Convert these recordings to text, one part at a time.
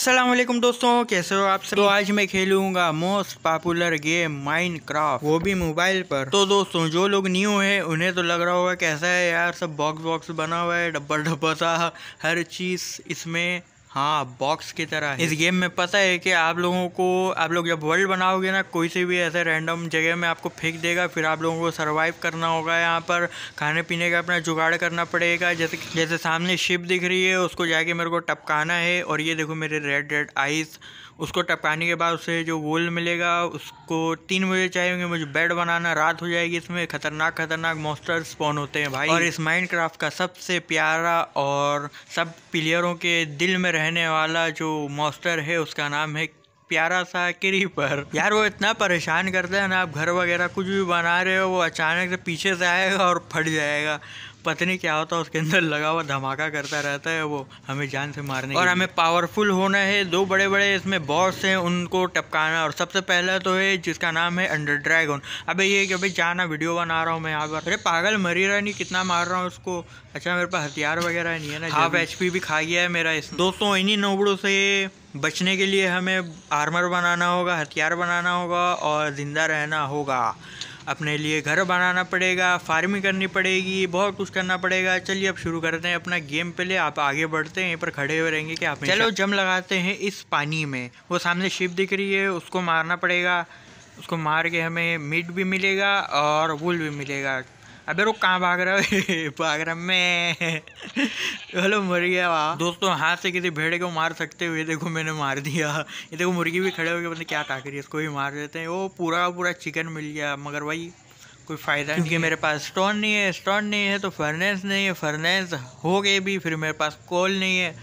असलम दोस्तों कैसे हो आप सब तो आज मैं खेलूंगा मोस्ट पॉपुलर गेम माइनक्राफ्ट वो भी मोबाइल पर तो दोस्तों जो लोग न्यू है उन्हें तो लग रहा होगा कैसा है यार सब बॉक्स बॉक्स बना हुआ है डब्बा डब्बा सा हर चीज़ इसमें हाँ बॉक्स की तरह इस गेम में पता है कि आप लोगों को आप लोग जब वर्ल्ड बनाओगे ना कोई से भी ऐसे रैंडम जगह में आपको फेंक देगा फिर आप लोगों को सरवाइव करना होगा यहाँ पर खाने पीने का अपना जुगाड़ करना पड़ेगा जैसे जैसे सामने शिप दिख रही है उसको जाके मेरे को टपकाना है और ये देखो मेरे रेड रेड आइज़ उसको टपकाने के बाद उसे जो वोल मिलेगा उसको तीन बजे चाहिए मुझे बेड बनाना रात हो जाएगी इसमें खतरनाक खतरनाक मोस्टर स्पॉन होते हैं भाई और इस माइनक्राफ्ट का सबसे प्यारा और सब प्लेयरों के दिल में रहने वाला जो मोस्टर है उसका नाम है प्यारा सा क्रीपर यार वो इतना परेशान करता है ना आप घर वगैरह कुछ भी बना रहे हो वो अचानक से पीछे से आएगा और फट जाएगा पता नहीं क्या होता है उसके अंदर लगा हुआ धमाका करता रहता है वो हमें जान से मारने और हमें पावरफुल होना है दो बड़े बड़े इसमें बॉस हैं उनको टपकाना और सबसे पहला तो है जिसका नाम है अंडर ड्रैगन अबे ये कि भाई जाना वीडियो बना रहा हूँ मैं यहाँ पर अरे पागल मरी रहा नहीं कितना मार रहा हूँ उसको अच्छा मेरे पास हथियार वगैरह नहीं है ना हाफ एच भी खा गया है मेरा इस दोस्तों इन्हीं नोबड़ों से बचने के लिए हमें आर्मर बनाना होगा हथियार बनाना होगा और ज़िंदा रहना होगा अपने लिए घर बनाना पड़ेगा फार्मिंग करनी पड़ेगी बहुत कुछ करना पड़ेगा चलिए अब शुरू करते हैं अपना गेम प्ले आप आगे बढ़ते हैं यहीं पर खड़े हुए रहेंगे कि आप चलो जम लगाते हैं इस पानी में वो सामने शिप दिख रही है उसको मारना पड़ेगा उसको मार के हमें मीट भी मिलेगा और वुल भी मिलेगा अबे रो कहाँ भाग रहा है भाग रहा मैं हेलो मर गया वाह दोस्तों हाथ से किसी भेड़े को मार सकते हुए देखो मैंने मार दिया ये देखो मुर्गी भी खड़े हो गए पता क्या टाक रही है इसको भी मार देते हैं वो पूरा पूरा चिकन मिल गया मगर भाई कोई फ़ायदा नहीं क्योंकि मेरे पास स्टोन नहीं है स्टोन नहीं है तो फर्नेस नहीं है फर्नेस हो गए भी फिर मेरे पास कोल नहीं है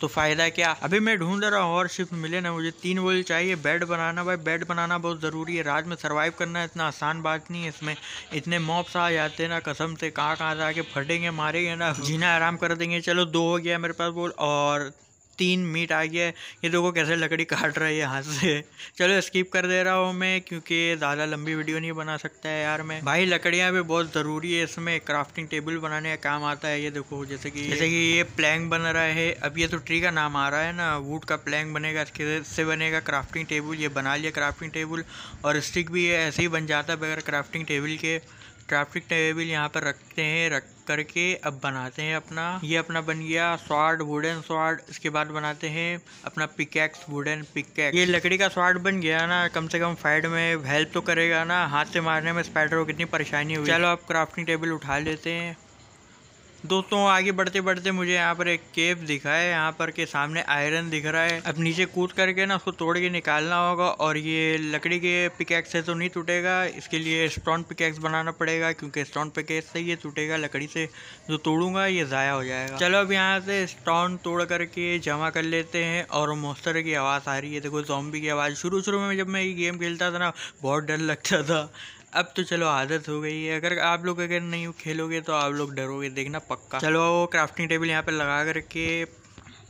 तो फ़ायदा क्या अभी मैं ढूंढ रहा हूँ और शिफ्ट मिले ना मुझे तीन वोल चाहिए बेड बनाना भाई बेड बनाना बहुत ज़रूरी है रात में सर्वाइव करना इतना आसान बात नहीं है इसमें इतने मॉप्स आ जाते हैं ना कसम से कहाँ कहाँ जाके फटेंगे मारेंगे ना जीना आराम कर देंगे चलो दो हो गया मेरे पास बोल और तीन मीट आ गया है ये देखो कैसे लकड़ी काट रहा है यहाँ से चलो स्किप कर दे रहा हूँ मैं क्योंकि ज़्यादा लंबी वीडियो नहीं बना सकता है यार मैं भाई लकड़ियाँ भी बहुत ज़रूरी है इसमें क्राफ्टिंग टेबल बनाने का काम आता है ये देखो जैसे कि जैसे कि ये प्लैंग बन रहा है अब ये तो ट्री का नाम आ रहा है ना वुड का प्लैंग बनेगा इससे बनेगा क्राफ्टिंग टेबल ये बना लिया क्राफ्टिंग टेबल और स्टिक भी ऐसे ही बन जाता है बगैर क्राफ्टिंग टेबल के ट्रैफिक टेबल यहाँ पर रखते हैं रख करके अब बनाते हैं अपना ये अपना बन गया स्वाड वुडन स्वाड इसके बाद बनाते हैं अपना पिकैक्स वुडन पिकैक्स ये लकड़ी का स्वाड बन गया ना कम से कम फाइड में हेल्प तो करेगा ना हाथ से मारने में स्पाइडर को कितनी परेशानी हुई चलो आप क्राफ्टिंग टेबल उठा लेते हैं दोस्तों आगे बढ़ते बढ़ते मुझे यहाँ पर एक केव दिखा है यहाँ पर के सामने आयरन दिख रहा है अब नीचे कूद करके ना उसको तोड़ के निकालना होगा और ये लकड़ी के पिकैक्स से तो नहीं टूटेगा इसके लिए स्टोन पिकैक्स बनाना पड़ेगा क्योंकि स्टोन पिकैक्स से ये टूटेगा लकड़ी से जो तोड़ूंगा ये ज़ाया हो जाएगा चलो अब यहाँ से स्टोन तोड़ करके जमा कर लेते हैं और मोस्तर की आवाज़ आ रही है देखो जॉम्बी की आवाज़ शुरू शुरू में जब मैं ये गेम खेलता था ना बहुत डर लगता था अब तो चलो आदत हो गई है अगर आप लोग अगर नहीं खेलोगे तो आप लोग डरोगे देखना पक्का चलो क्राफ्टिंग टेबल यहाँ पर लगा करके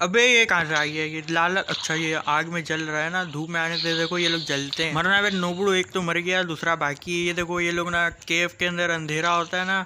अबे ये कहाँ से आई है ये लाल अच्छा ये आग में जल रहा है ना धूप में आने से देखो ये लोग जलते हैं मरना फिर नोबड़ो एक तो मर गया दूसरा बाकी ये देखो ये लोग ना केव के अंदर अंधेरा होता है ना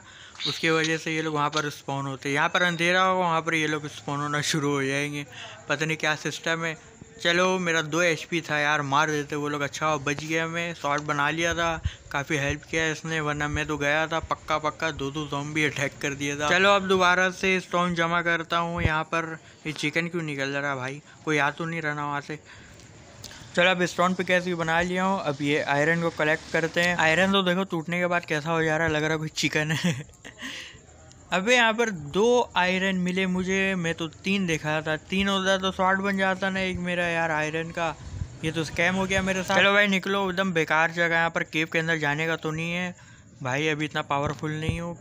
उसकी वजह से ये लोग वहाँ पर स्पॉन होते हैं यहाँ पर अंधेरा होगा वहाँ पर ये लोग स्पॉन होना शुरू हो जाएंगे पता नहीं क्या सिस्टम है चलो मेरा दो एच पी था यार मार देते वो लोग अच्छा बच गया मैं शॉर्ट बना लिया था काफ़ी हेल्प किया इसने वरना मैं तो गया था पक्का पक्का दो दो भी अटैक कर दिया था चलो अब दोबारा से स्टोन जमा करता हूँ यहाँ पर ये चिकन क्यों निकल रहा भाई कोई आ तो नहीं रहना वहाँ से चलो अब स्टोन पे कैसे बना लिया हूँ अब ये आयरन को कलेक्ट करते हैं आयरन तो देखो टूटने के बाद कैसा हो जा रहा है लग रहा है कोई चिकन है अबे यहाँ पर दो आयरन मिले मुझे मैं तो तीन देखा था तीन होता तो शॉर्ट बन जाता ना एक मेरा यार आयरन का ये तो स्कैम हो गया मेरे साथ चलो भाई निकलो एकदम बेकार जगह यहाँ पर केव के अंदर जाने का तो नहीं है भाई अभी इतना पावरफुल नहीं हो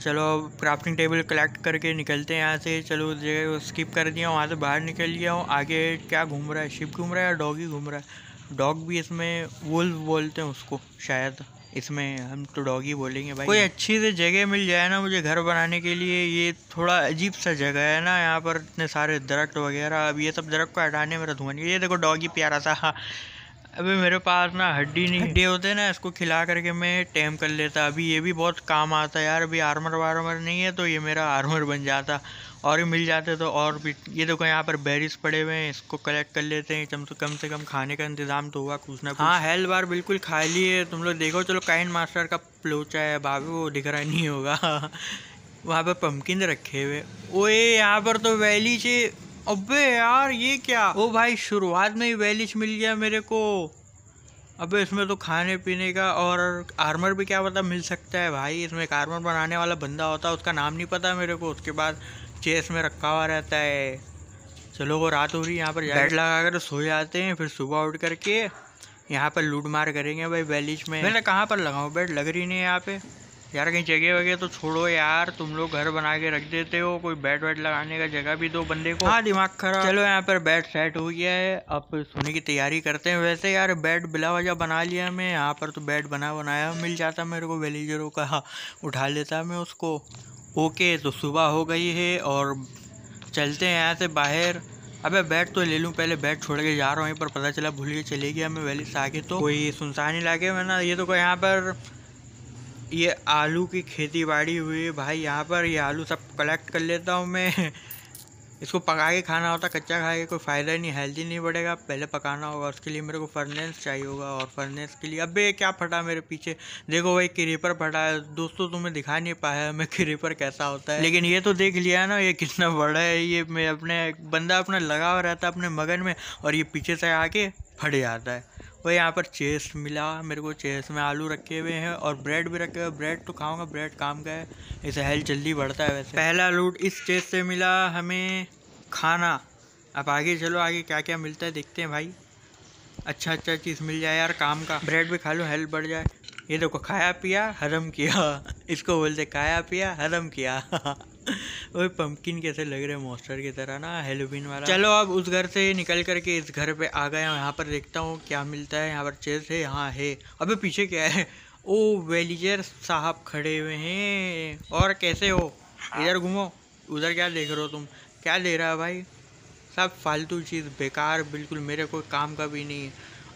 चलो क्राफ्टिंग टेबल कलेक्ट करके निकलते हैं यहाँ से चलो जगह स्किप कर दिया वहाँ से बाहर निकल गया हूँ आगे क्या घूम रहा है शिप घूम रहा है या डॉगी घूम रहा है डॉग भी इसमें वुल्फ बोलते हैं उसको शायद इसमें हम तो डॉगी बोलेंगे भाई कोई अच्छी से जगह मिल जाए ना मुझे घर बनाने के लिए ये थोड़ा अजीब सा जगह है ना यहाँ पर इतने सारे दरख्त वगैरह अब ये सब दरख्त को हटाने में तो धुआं नहीं ये देखो डॉगी प्यारा सा हाँ अभी मेरे पास ना हड्डी नहीं हड्डी होते ना इसको खिला करके मैं टैम कर लेता अभी ये भी बहुत काम आता है यार अभी आर्मर वार्मर नहीं है तो ये मेरा आर्मर बन जाता और भी मिल जाते तो और भी ये देखो यहाँ पर बेरीज पड़े हुए हैं इसको कलेक्ट कर लेते हैं कम से कम से कम खाने का इंतजाम तो हुआ कुछ ना कुछ हाँ हेल्थ बार बिल्कुल खाली है तुम लोग देखो चलो काइन मास्टर का प्लोचा है भाभी वो दिख रहा नहीं होगा वहाँ पर पम्पकिन रखे हुए ओए यहाँ पर तो वैली से अबे यार ये क्या ओ भाई शुरुआत में ही वेलिच मिल गया मेरे को अबे इसमें तो खाने पीने का और आर्मर भी क्या पता मिल सकता है भाई इसमें एक आर्मर बनाने वाला बंदा होता है उसका नाम नहीं पता मेरे को उसके बाद चेस में रखा हुआ रहता है चलो वो रात हो रही है यहाँ पर बेड लगा कर सो जाते हैं फिर सुबह उठ करके यहाँ पर लूट मार करेंगे भाई वेलिच में मैंने कहाँ पर लगाऊँ बेड लग रही नहीं है यहाँ पे यार कहीं जगह वगैरह तो छोड़ो यार तुम लोग घर बना के रख देते हो कोई बेड वेड लगाने का जगह भी दो बंदे को हाँ दिमाग खराब चलो यहाँ पर बेड सेट हो गया है अब सोने की तैयारी करते हैं वैसे यार बेड बिला वजह बना लिया मैं यहाँ पर तो बेड बना बनाया मिल जाता मेरे को विलेजरों का हाँ, उठा लेता मैं उसको ओके तो सुबह हो गई है और चलते हैं यहाँ से बाहर अबे बैट तो ले लूँ पहले बैट छोड़ के जा रहा हूँ यहीं पर पता चला भूल के चले गया मैं वैली से आगे तो कोई सुनसान इलाके में ना ये तो कोई यहाँ पर ये आलू की खेती बाड़ी हुई है भाई यहाँ पर ये आलू सब कलेक्ट कर लेता हूँ मैं इसको पका के खाना होता कच्चा खा के कोई फ़ायदा नहीं हेल्दी नहीं बढ़ेगा पहले पकाना होगा उसके लिए मेरे को फर्नेस चाहिए होगा और फर्नेस के लिए अबे क्या फटा मेरे पीछे देखो भाई क्रीपर फटा है दोस्तों तुम्हें दिखा नहीं पाया मैं क्रीपर कैसा होता है लेकिन ये तो देख लिया ना ये कितना बड़ा है ये मैं अपने बंदा अपना लगा हुआ रहता है अपने मगन में और ये पीछे से आके फट जाता है और तो यहाँ पर चेस्ट मिला मेरे को चेस्ट में आलू रखे हुए हैं और ब्रेड भी रखे हुए ब्रेड तो खाऊंगा ब्रेड काम का है इसे हेल्थ जल्दी बढ़ता है वैसे पहला लूट इस चेस्ट से मिला हमें खाना अब आगे चलो आगे क्या क्या मिलता है देखते हैं भाई अच्छा अच्छा चीज़ मिल जाए यार काम का ब्रेड भी खा लो हेल्थ बढ़ जाए ये देखो खाया पिया हरम किया इसको बोलते खाया पिया हरम किया और पंपकिन कैसे लग रहे मॉस्टर की तरह ना हेलोविन वाला चलो अब उस घर से निकल करके इस घर पे आ गए यहाँ पर देखता हूँ क्या मिलता है यहाँ पर चेस है यहाँ है अबे पीछे क्या है ओ वेलीजर साहब खड़े हुए हैं और कैसे हो हाँ। इधर घूमो उधर क्या देख रहे हो तुम क्या ले रहा है भाई सब फालतू चीज़ बेकार बिल्कुल मेरे कोई काम का भी नहीं है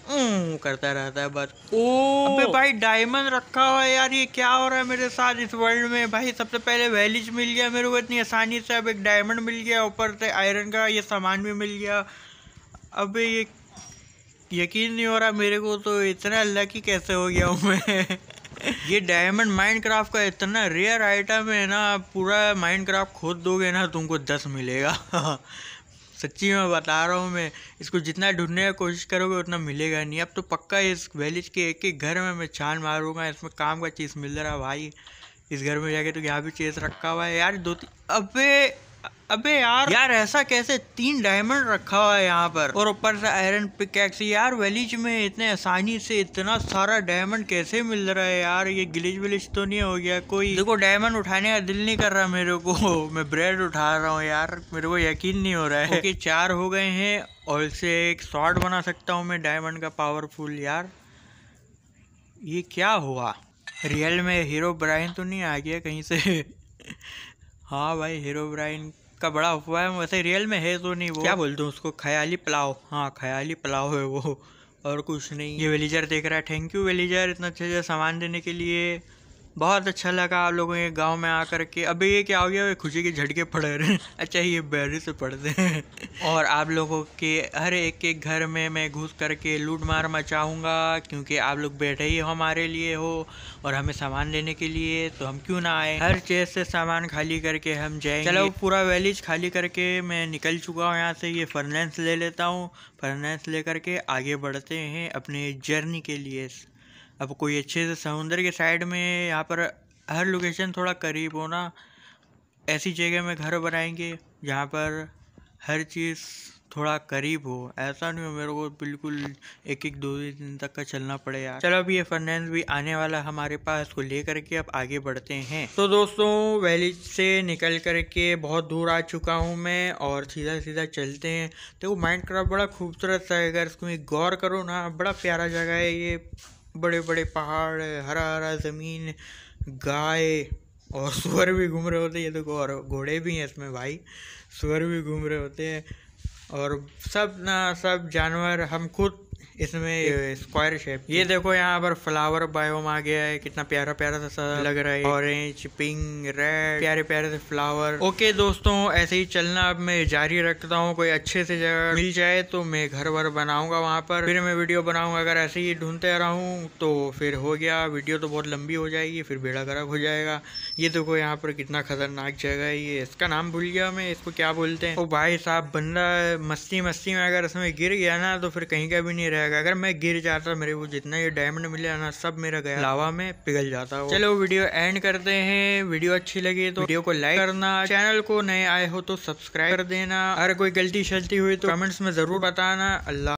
हम्म, करता रहता है बस ओ अबे भाई डायमंड रखा हुआ है यार ये क्या हो रहा है मेरे साथ इस वर्ल्ड में भाई सबसे पहले वैलिज मिल गया मेरे को इतनी आसानी से अब एक डायमंड मिल गया ऊपर से आयरन का ये सामान भी मिल गया अबे ये यकीन नहीं हो रहा मेरे को तो इतना लकी कैसे हो गया हूँ मैं ये डायमंड माइनक्राफ्ट का इतना रेयर आइटम है ना पूरा माइनक्राफ्ट खोद दोगे ना तुमको दस मिलेगा सच्ची में बता रहा हूँ मैं इसको जितना ढूंढने की कोशिश करोगे उतना मिलेगा नहीं अब तो पक्का इस विलेज के एक एक घर में मैं छान मारूंगा इसमें काम का चीज़ मिल रहा भाई इस घर में जाके तो यहाँ भी चेस रखा हुआ है यार दो तीन अबे अबे यार यार ऐसा कैसे तीन डायमंड रखा हुआ है यहाँ पर और ऊपर से आयरन पिकैक्स यार विलेज में इतने आसानी से इतना सारा डायमंड कैसे मिल रहा है यार ये गिलेज विलेज तो नहीं हो गया कोई देखो डायमंड उठाने का दिल नहीं कर रहा मेरे को मैं ब्रेड उठा रहा हूँ यार मेरे को यकीन नहीं हो रहा है कि चार हो गए हैं और इससे एक शॉर्ट बना सकता हूँ मैं डायमंड का पावरफुल यार ये क्या हुआ रियल में हीरो ब्राइन तो नहीं आ गया कहीं से हाँ भाई हीरो ब्राइन का बड़ा हुआ है वैसे रियल में है तो नहीं वो क्या बोलते हैं उसको ख्याली पुलाव हाँ ख्याली पुलाव है वो और कुछ नहीं ये वेलीजर देख रहा है थैंक यू वेलीजर इतना अच्छे से सामान देने के लिए बहुत अच्छा लगा आप लोगों के गांव में आकर के अबे ये क्या हो गया खुशी के झटके पड़ रहे हैं अच्छा ये बैरी से पड़ते हैं और आप लोगों के हर एक के घर में मैं घुस करके लूट मार मचाऊंगा क्योंकि आप लोग बैठे ही हमारे लिए हो और हमें सामान लेने के लिए तो हम क्यों ना आए हर चेज़ से सामान खाली करके हम जाए चलो पूरा वैलीज खाली करके मैं निकल चुका हूँ यहाँ से ये फर्नेंस ले लेता हूँ फर्नेंस ले करके आगे बढ़ते हैं अपने जर्नी के लिए अब कोई अच्छे से समुंदर के साइड में यहाँ पर हर लोकेशन थोड़ा करीब हो ना ऐसी जगह में घर बनाएंगे जहाँ पर हर चीज़ थोड़ा करीब हो ऐसा नहीं हो मेरे को बिल्कुल एक एक दो दिन तक का चलना पड़ेगा चलो अभी ये फाइनेंस भी आने वाला हमारे पास को लेकर के अब आगे बढ़ते हैं तो दोस्तों वैली से निकल करके बहुत दूर आ चुका हूँ मैं और सीधा सीधा चलते हैं तो माइंड क्राफ्ट बड़ा खूबसूरत सा है अगर इसको गौर करो ना बड़ा प्यारा जगह है ये बड़े बड़े पहाड़ हरा हरा ज़मीन गाय और सुअर भी घूम रहे होते हैं ये देखो और घोड़े भी हैं इसमें भाई सुअर भी घूम रहे होते हैं और सब ना सब जानवर हम खुद इसमें स्क्वायर शेप ये देखो यहाँ पर फ्लावर बायोम आ गया है कितना प्यारा प्यारा सा लग रहा है ऑरेंज पिंक रेड प्यारे प्यारे से फ्लावर ओके दोस्तों ऐसे ही चलना अब मैं जारी रखता हूँ कोई अच्छे से जगह मिल जाए तो मैं घर वर बनाऊंगा वहाँ पर फिर मैं वीडियो बनाऊंगा अगर ऐसे ही ढूंढते रहूँ तो फिर हो गया वीडियो तो बहुत लंबी हो जाएगी फिर बेड़ा गर्क हो जाएगा ये देखो यहाँ पर कितना खतरनाक जगह है ये इसका नाम भूल गया मैं इसको क्या बोलते हैं ओ भाई साहब बंदा मस्ती मस्ती में अगर इसमें गिर गया ना तो फिर कहीं का भी नहीं रहेगा जाएगा अगर मैं गिर जाता मेरे को जितना ये डायमंड मिले ना सब मेरा गया लावा में पिघल जाता चलो वीडियो एंड करते हैं वीडियो अच्छी लगी तो वीडियो को लाइक करना चैनल को नए आए हो तो सब्सक्राइब कर देना अगर कोई गलती शलती हुई तो कमेंट्स में जरूर बताना अल्लाह